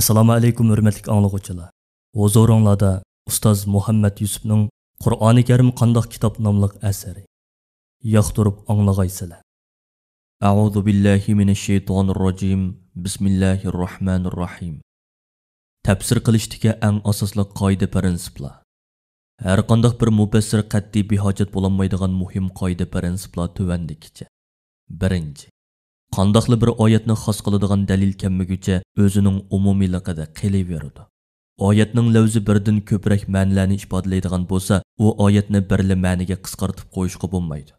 assalomu alaykum hurmatli anglag'uvchilar huzuringlarda ustoz muhammad yusufning qur'oni karim qandoq kitob nomli asari yoqtirib anglag'aysizlar أعوذ بالله minash shaytonir rojim bismillahir rohmanir rohim tafsir qilishdagi eng asosli qoida prinsiplar har qandoq bir mufassir qat'iy قدي بحاجت muhim qoida prinsiplar برنسبلا birinchi qandoqli bir oyatni xos qiladigan dalil kelmaguncha o'zining umumiyligida qelaveradi oyatning lavzi birdan ko'proq ma'nilarni ifodalaydigan bo'lsa u oyatni birli ma'niga qisqartib qo'yishga bo'lmaydi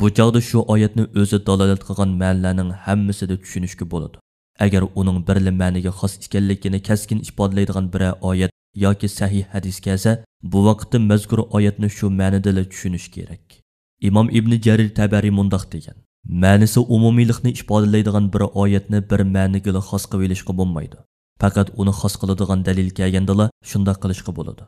bu chog'da shu oyatni o'zi dalolat qilgan ma'nilarning hammasida tushunishga bo'ladi agar uning birli ma'niga xos ekanligini kaskin ifodalaydigan bir oyat yoki sahih hadis kelsa bu vaqtda mazkur oyatni shu ma'nidala tushunish kerak imom ibn jarir tabariy mundoq degan ma'nisi umumiylikni ifodalaydigan bir oyatni bir ma'nigili xos qilib olishga bo'lmaydi faqat uni xos qiladigan dalil kelgandala shundoq qilishga bo'ladi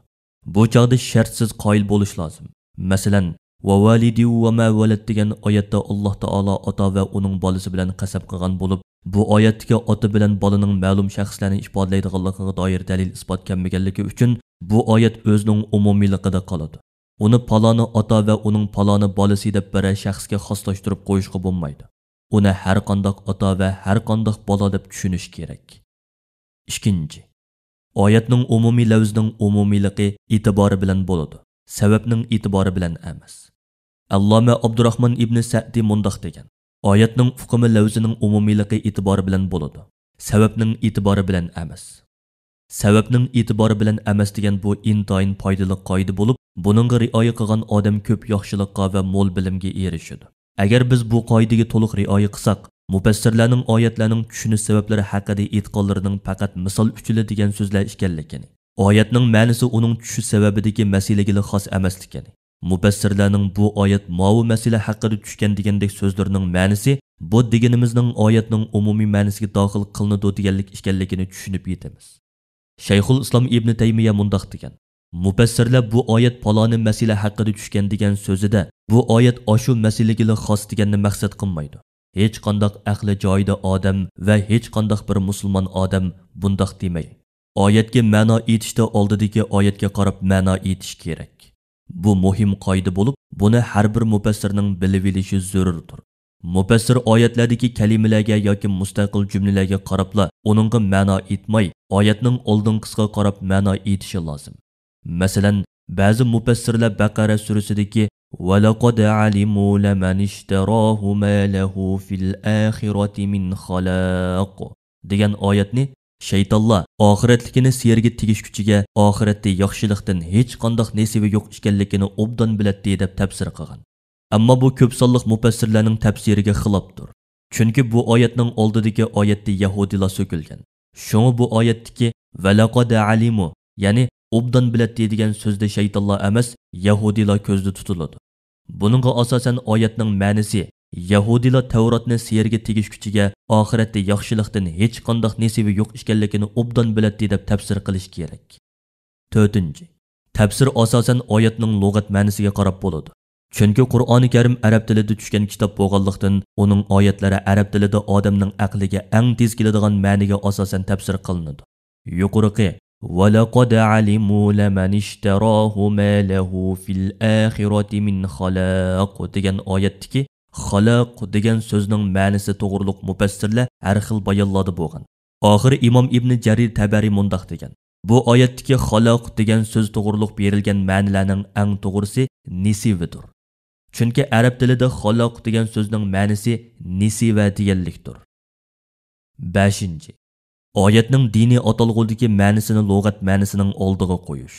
bu chog'da shartsiz qoyil bo'lish lozim masalan va validi va mavalad degan oyatda alloh taolo ota va uning bolasi bilan qasab qilgan bo'lib bu oyatdagi ota bilan bolaning ma'lum shaxslarni ifodalaydiganligiga doir dalil isbot kelmaganligi uchun bu oyat o'zining umumiyligida qoladi uni paloni ota va uning paloni bolasi deb bir shaxsga xoslashtirib qo'yishga bo'lmaydi uni har qandoq ota va har qandoq bola deb tushunish kerak ikkinchi oyatning umumiy lavzining umumiyligi e'tibori bilan bo'ladi sababning e'tibori bilan emas alloma abdurahmon ibn sadi mundoq degan oyatning hukmi lavzining umumiyligi e'tibori bilan bo'ladi sababning e'tibori bilan emas Səbəbnin etibarı bilən əməz degen bu intayin paydalıq qaydı bolub, bununğa riayə qılğan adam köp yaxşılıqqa və mol bilimge erişidi. Əgər biz bu qaydıga to'liq riayə qılsaq, mufassirlarning oyatlarning tushunish sabablari haqida e'tiqodlarining faqat misol uchili degan so'zlar ekanligini, oyatning ma'nosi uning tushish sababidagi masalaga xos emasligini, mufassirlarning bu oyat ma'vu masala haqida tushgan degandek so'zlarining ma'nosi bu deganimizning oyatning umumiy ma'nosiga daxil qilinadi deganlik ekanligini tushunib yetamiz. shayxul islom ibn taymiya mundoq degan mufassirlar bu oyat paloni masala haqida tushgan degan so'zida bu oyat ashu masalagili xos deganni maqsad qilmaydi hech qandoq aqli joyida odam va hech qandoq bir musulmon odam bundoq demay oyatga ma'no etishda oldidagi oyatga qarab ma'no etish kerak bu muhim qoida bo'lib buni har bir mufassirning bilib olishi zarurdir mufassir oyatlardagi kalimalarga yoki mustaqil jumlalarga qarabla uningga ma'no etmay oyatning oldinqisiga qarab ma'no etishi lozim masalan ba'zi mufassirlar baqara surasidagi ولقد علموا لمن اشتراه ما له في الآخرة من خلاق degan oyatni shaytonlar oxiratlikini serga tegish kuchiga oxiratda yaxshilikdan hech qandoq nesibi yo'q ekanligini obdon biladi deb tafsir qilgan ammo bu ko'p sonliq mufassirlarning tafsiriga xilofdir chunki bu oyatning oldidagi oyatda yahudiylar so'kilgan Шуңы бу аяттики «Вәләқад әлиму» яни «Обдан білет» дейдіген сөзді шайталла әмәс, Яхудила көзді тұтылады. Бұныңға асасен аятның мәнісі, Яхудила Тәуратны сиерге тегіш күчіге, ахиретте яхшылықтың еч қандақ несеби жоқ ішкеллекіні обдан білет дейдіп тәпсір қылыш керек. 4. Тәпсір асасен аятның лоғат мәнісіге қарап болады. chunki Qur'oni Karim arab tilida tushgan kitob bo'lganlikdan, uning oyatlari arab tilida odamning aqliga eng tez keladigan ma'niga asosan tafsir qilinadi. Yuqoriqi وَلَقَدْ عَلِمُوا لَمَنِ اشْتَرَاهُ مَا لَهُ فِي الْآخِرَةِ مِنْ خَلَاقٍ degan oyatdiki, xalaq degan so'zning ma'nisi to'g'riliq mufassirlar har xil bayonlarda bo'lgan. Oxir Imom Ibn Jarir Tabari mundaq degan: Bu oyatdagi xalaq degan so'z to'g'riliq berilgan ma'nilarning eng to'g'risi nisividir. chunki arab tilida xaloq degan so'zning ma'nisi nesiva deganlikdir beshinchi oyatning diniy atalg'udagi ma'nisini lug'at ma'nisining oldiga qo'yish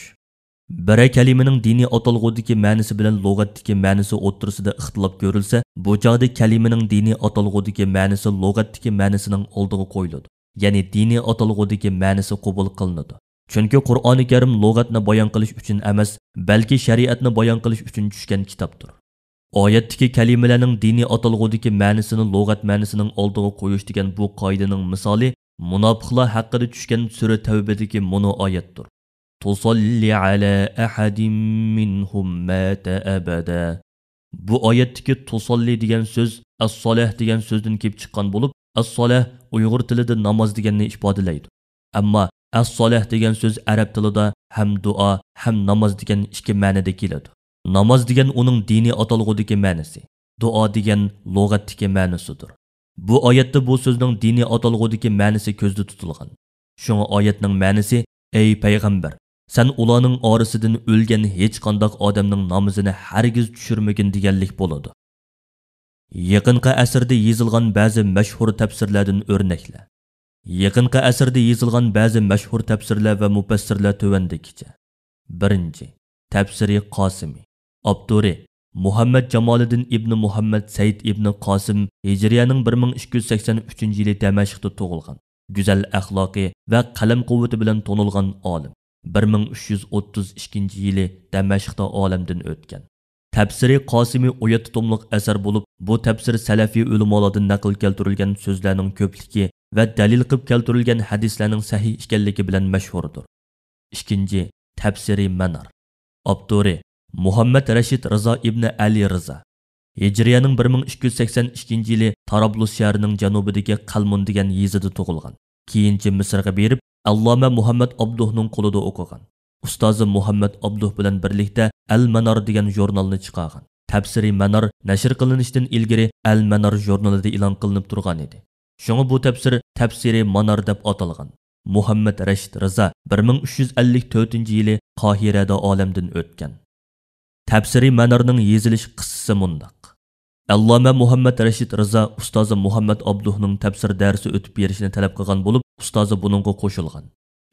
biri kalimaning diniy atalg'udagi ma'nisi bilan lug'atdiki ma'nisi o'ttirisida ixtilof ko'rilsa bu chog'da kalimaning diniy atalg'udagi ma'nisi lug'atdiki ma'nisining oldiga qo'yiladi ya'ni diniy atalg'udagi ma'nisi qabul qilinadi chunki qur'oni karim lug'atni bayon qilish uchun emas balki shariatni bayon qilish uchun tushgan kitobdir oyatdagi kalimalarning diniy atalg'udagi ma'nisini lug'at ma'nisining oldiga qo'yish degan bu qoidaning misoli munofiqlar haqida tushgan sura tavbadagi mono oyatdir tusolli ala ahadin minhum mata abada bu oyatdagi tusolli degan so'z as-solah degan so'zdan kelib chiqqan bo'lib as-solah uyg'ur tilida namoz deganni ifodalaydi ammo as-solah degan so'z arab tilida ham duo ham namoz degan ikki ma'nida keladi Namoz degan uning diniy atalg'udagi ma'nosi, duo degan lug'atdagi ma'nosidir. Bu oyatda bu so'zning diniy atalg'udagi ma'nosi ko'zda tutilgan. Shunga oyatning ma'nosi ey payg'ambar, sen ularning orasidan o'lgan hech qanday odamning namozini hargiz tushirmagin deganlik bo'ladi. Yaqinqa asrda yozilgan ba'zi mashhur tafsirlardan o'rnaklar. Yaqinqa asrda yozilgan ba'zi mashhur tafsirlar va mufassirlar tuvandagicha. 1. Tafsiri Qosimi Avtori Muhammad Jamoliddin ibn Muhammad Said ibn Qosim Hijriyaning 1383 yili Damashqda tug'ilgan. Go'zal axloqi va qalam quvvati bilan tonilgan olim. 1332 yili Damashqda olamdan o'tgan. Tafsiri Qosimi Uyat tomliq asar bo'lib, bu tafsir salafiy ulamolardan naql keltirilgan so'zlarning ko'pligi va dalil qilib keltirilgan hadislarning sahih ekanligi bilan mashhurdir. 2. Tafsiri Manar. Avtori muhammad rashid rizo ibn ali rizo hijriyaning 1282 yili tarablus shahrining janubidagi qalmun degan yezida tug'ilgan keyinchi misrga berib alloma muhammad obduhning qo'lida o'qigan ustozi muhammad Abduh bilan birlikda al manar degan jurnalni chiqargan tafsiri manar nashr qilinishdan ilgari al manar jurnalida e'lon qilinib turgan edi shunga bu tafsir tafsiri manar deb atalgan muhammad rashid rizo 1354 yili qohirada olamdan o'tgan Тәпсири Манарның езіліш қыссысы мұндақ. Аллама Мухаммад Рашид Риза ұстазы Мухаммад Абдухның тәпсір дәрісі өтіп берішіне тәләп қылған болып, ұстазы бұныңға қошылған.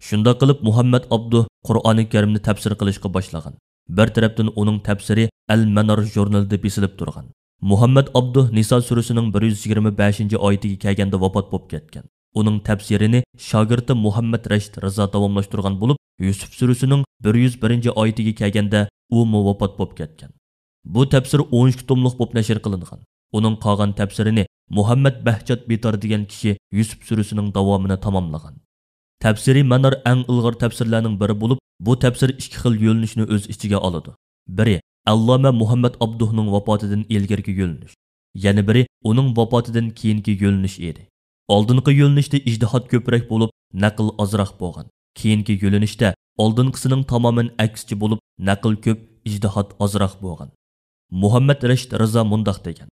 Шында қылып Мухаммад Абду Құр'аны Кәрімні тәпсір қылышқа башлаған. Бір тараптан оның тәпсірі Әл-Манар журналында бесіліп тұрған. Muhammad Абду Nisa surasining 125-oyatiga kelganda vafot bo'lib ketgan. uning тәпсеріні shogirdi muhammad rashid rizo davomlashtirgan bo'lib yusuf surasining 101 yuz айтығы oyatiga kelganda u боп bo'lib ketgan bu tafsir 13 tomliq bo'lib nashr qilingan uning qolgan тәпсіріні muhammad bahjat betor degan kishi yusuf surasining davomini tamomlagan tafsiri manar әң ilg'or tafsirlarning biri bo'lib bu tafsir ikki xil yo'linishni o'z ichiga oladi biri alloma muhammad abduhning vafotidan ilgargi yo'linish yana biri uning vafotidan keyingi yo'linish edi oldingi yo'linishda ijtihod ko'proq bo'lib naql ozroq bo'lgan keyingi yo'linishda oldinqisining tamoman aksichi bo'lib naql ko'p ijtihod ozroq bo'lgan muhammad rashid rizo mundoq degan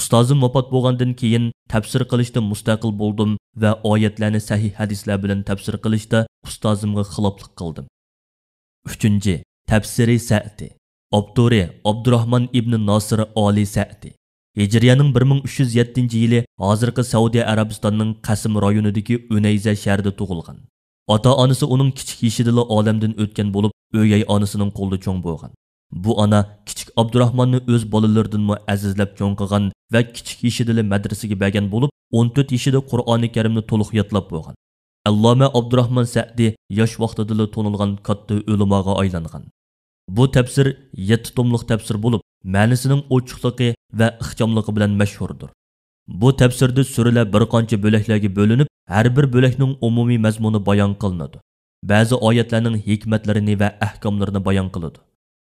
ustozim vafot bo'lgandan keyin tafsir qilishda mustaqil bo'ldim va oyatlarni sahih hadislar bilan tafsir qilishda ustozimga xiloflik qildim uchinchi tafsiri sati abduri abdurahmon ibn nosir oli sati hijriyaning 1307 yili hozirgi Saudiya Arabistonining Qasim rayonidagi Unayza shahrida tug'ilgan. Ota-onasi uning kichik yishidila olamdan o'tgan bo'lib, o'gay onasining qo'lida cho'ng bo'lgan. Bu ona kichik Abdurahmonni o'z bolalaridan bolalaridanmi azizlab cho'ng qilgan va kichik yishidila madrasaga bergan bo'lib, 14 yishida Qur'oni Karimni to'liq yodlab bo'lgan. Alloma Abdurahmon Sa'di yosh vaqtida to'nilgan katta ulamoga aylangan. Bu tafsir 7 tomliq tafsir bo'lib, ma'nisining ochiqligi va ixchomligi bilan mashhurdir. Bu tafsirda suralar bir qancha bo'laklarga bo'linib, har bir bo'lakning umumiy mazmuni bayon qilinadi. Ba'zi oyatlarning hikmatlarini va ahkomlarini bayon qiladi.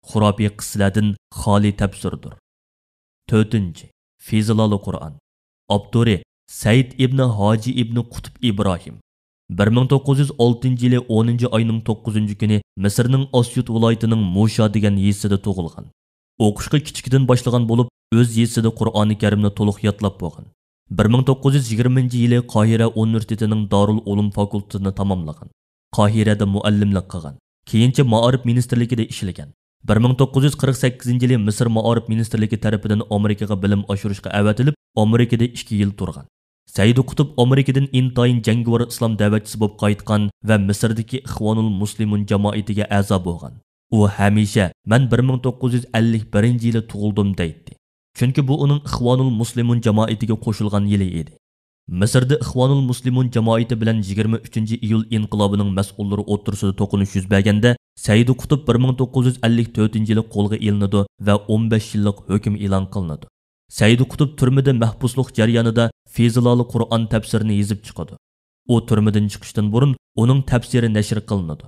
xurofiy qissalardan xoli tafsirdir. 4. Fizilali Qur'on. Avtori Said ibn Hoji ibn Qutb Ibrohim. 1906 yili 10 oyning 9 kuni Misrning Asyut viloyatining Musha degan yesida tug'ilgan. o'qishga kichikdan boshlagan bo'lib o'z yesida qur'oni karimni to'liq yodlab bo'lgan 1920 yili qohira universitetining dorul o'lim fakultetini tamomlagan qohirada muallimlik qilgan keyincha maorif ministrligida ishlagan 1948 yili misr maorif ministrligi tarafidan amerikaga bilim oshirishga avatilib amerikada 2 yil turgan Said Qutb Amerikadan intoyin jangovar islom da'vatchisi bo'lib qaytgan va Misrdagi Ixvonul Muslimun jamoatiga a'zo bo'lgan. u hamisha man 1951 yili tug'ildim deydi chunki bu uning ixvonul muslimun jamoatiga qo'shilgan yili edi misrda ixvonul muslimun jamoati bilan 23 iyul inqilobining mas'ullari o'tirsida to'qinish yuz berganda saydi qutb 1954 yili qo'lga ilinadi va 15 yillik hukm e'lon qilinadi saydi qutb turmida mahbuslik jarayonida feziloli qur'on tafsirini yezib chiqadi u turmidan chiqishdan burun uning tafsiri nashr qilinadi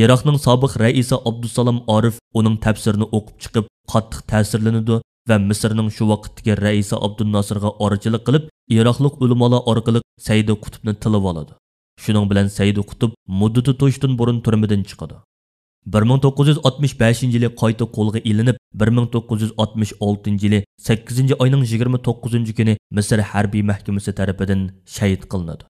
Iroqning sobiq raisi Abdusalom Orif uning tafsirini o'qib chiqib, qattiq ta'sirlanadi va Misrning shu vaqtdagi raisi Abdunnosirga orachilik qilib, Iroqlik ulamolar orqali Saydi Qutbni tilib oladi. Shuning bilan Saydi Qutb muddati to'shdan burun turmadan chiqadi. 1965-yili qayta qo'lga ilinib, 1966-yili 8-oyning 29-kuni Misr harbiy mahkamasi tomonidan shahid qilinadi.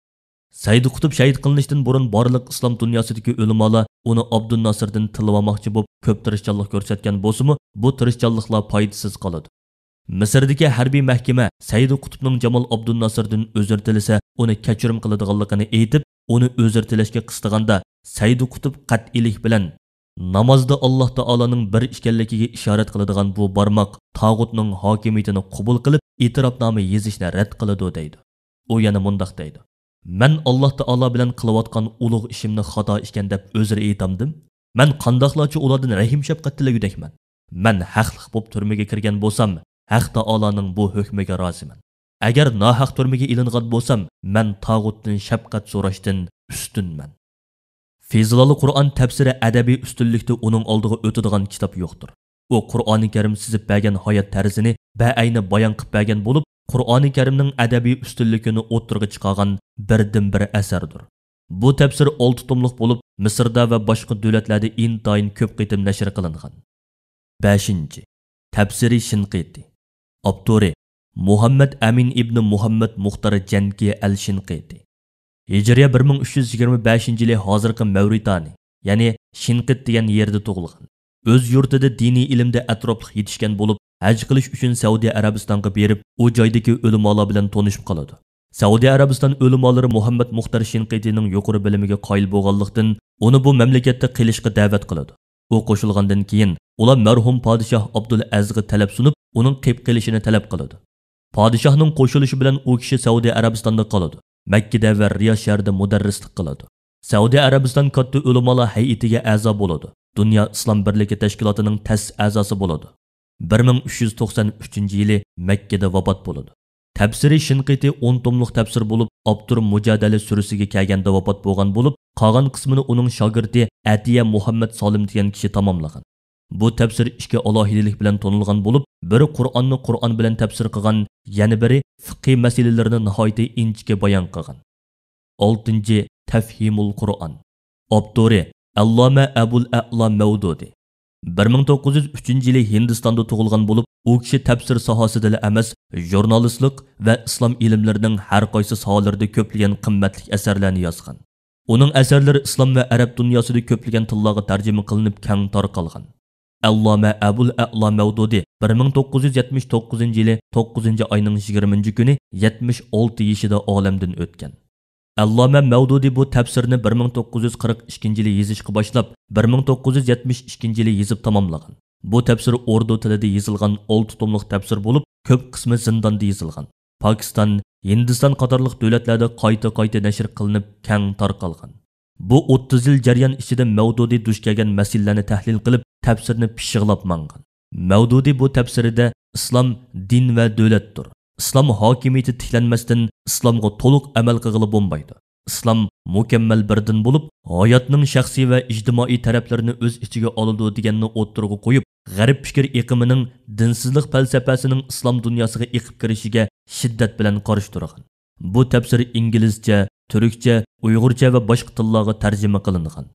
said qutb shahid qilinishdan burun borliq islom dunyosidagi ulamolar uni abdun nasrdan tilamoqchi bo'lib ko'p tirishchanlik ko'rsatgan bo'lsimi bu tirishchanliklar foydasiz qoladi misrdagi harbiy mahkama said qutbning jamol abdun nasrdan o'zir tilasa uni kechirim qiladiganligini aytib uni o'zir tilashga qistiganda said qutb qat'iylik bilan namozda alloh taoloning bir ekanligiga ishorat qiladigan bu barmoq tog'utning hokimiyatini qubul qilib e'tirofnoma yezishni rad qiladi deydi u yana mundoq deydi Мен Аллах Таала билан қилаватқан улуғ ишимни хато экан деб ўзри айтамдим? Мен қандоқларча улардан раҳим шафқат тилагудекман. Мен haqliq бўлиб турмага кирган бўлсам, Haq Тааланың бу hukmiga розиман. Agar nohaq turmaga ilingan bo'lsam, men tog'utdan shafqat so'rashdan ustunman. Fezilali Qur'on tafsiri adabiy ustunlikda uning oldiga o'tadigan kitob yo'qdir. U Qur'oni Karim sizib bergan hayot tarzini baayni bayon qilib bergan bo'lib, Qur'oni Karimning adabiy ustunligini o'tirg'i chiqargan birdan-bir asardir. Bu tafsir 6 tomliq bo'lib, Misrda va boshqa davlatlarda intayin ko'p qitim nashr qilingan. 5. Tafsiri Shinqiti. Avtori Muhammad Amin ibn Muhammad Muxtar Janki al-Shinqiti. Hijriya 1325-yil hozirgi Mavritani, ya'ni Shinqit degan yerda tug'ilgan. O'z yurtida diniy ilmda atroflik yetishgan bo'lib, haj qilish uchun Saudiya Arabistonga berib, u joydagi ulamolar bilan tanishib qoladi. Saudiya Arabiston ulamolari Muhammad Muxtar Shinqitining yuqori bilimiga qoyil bo'lganlikdan uni bu mamlakatda qilishga da'vat qiladi. U qo'shilgandan keyin ular marhum podshoh Abdul Azizga talab sunib, uning qilib qilishini talab qiladi. Podshohning qo'shilishi bilan u kishi Saudiya arabistonida qoladi. Makkada va Riyosh shahrida mudarrislik qiladi. Saudiya Arabiston katta ulamolar hay'atiga a'zo bo'ladi. Dunyo Islom birligi tashkilotining tas a'zosi bo'ladi. 1393 yili Makkada vafot bo'ladi. Tafsiri Shinqiti 10 tomliq tafsir bo'lib, Abdur Mujadala surasiga kelganda vafot bo'lgan bo'lib, qolgan qismini uning shogirdi Atiya Muhammad Solim degan kishi tamomlagan. Bu tafsir ikki alohidalik bilan tonilgan bo'lib, biri Qur'onni Qur'on bilan tafsir qilgan, yana biri fiqhi masalalarini nihoyatda inchga bayon qilgan. 6. Tafhimul Qur'on. Abduri Alloma Abul A'la Mawdudi. 1903 yili Hindistonda tug'ilgan bo'lib, u kishi tafsir sohasida emas, jurnalistlik va islom ilmlarining har qaysi sohalarida ko'plagan qimmatli asarlarni yozgan. Uning asarlari islom va arab dunyosida ko'plagan tillarga tarjima qilinib keng tarqalgan. Alloma Abul A'la Mavdudi 1979 yili 9 oyning 20 kuni 76 yoshida olamdan o'tgan. alloma mavdudi bu tafsirni 1942 yili yozishga boshlab 1972 yili yozib tamomlagan bu tafsir urdu tilida yozilgan 6 tomliq tafsir bo'lib ko'p qismi zindonda yozilgan pokiston hindiston qatorliq davlatlarda qayta qayta nashr qilinib kang tarqalgan bu 30 yil jarayon ichida mavdudi duch kelgan masalalarni tahlil qilib tafsirni pishig'lab mangan mavdudi bu tafsirida islom din va davlatdir islom hokimiyati tiklanmasdan islomga to'liq amal qilg'ili bo'lmaydi islom mukammal bir din bo'lib hayotning shaxsiy va ijtimoiy taraflarini o'z ichiga oladi deganni o'ttirg'i qo'yib g'arb fikr iqimining dinsizlik falsafasining islom dunyosiga iqib kirishiga shiddat bilan qarish turgan bu tafsir inglizcha turkcha uyg'urcha va boshqa tillarga tarjima qilingan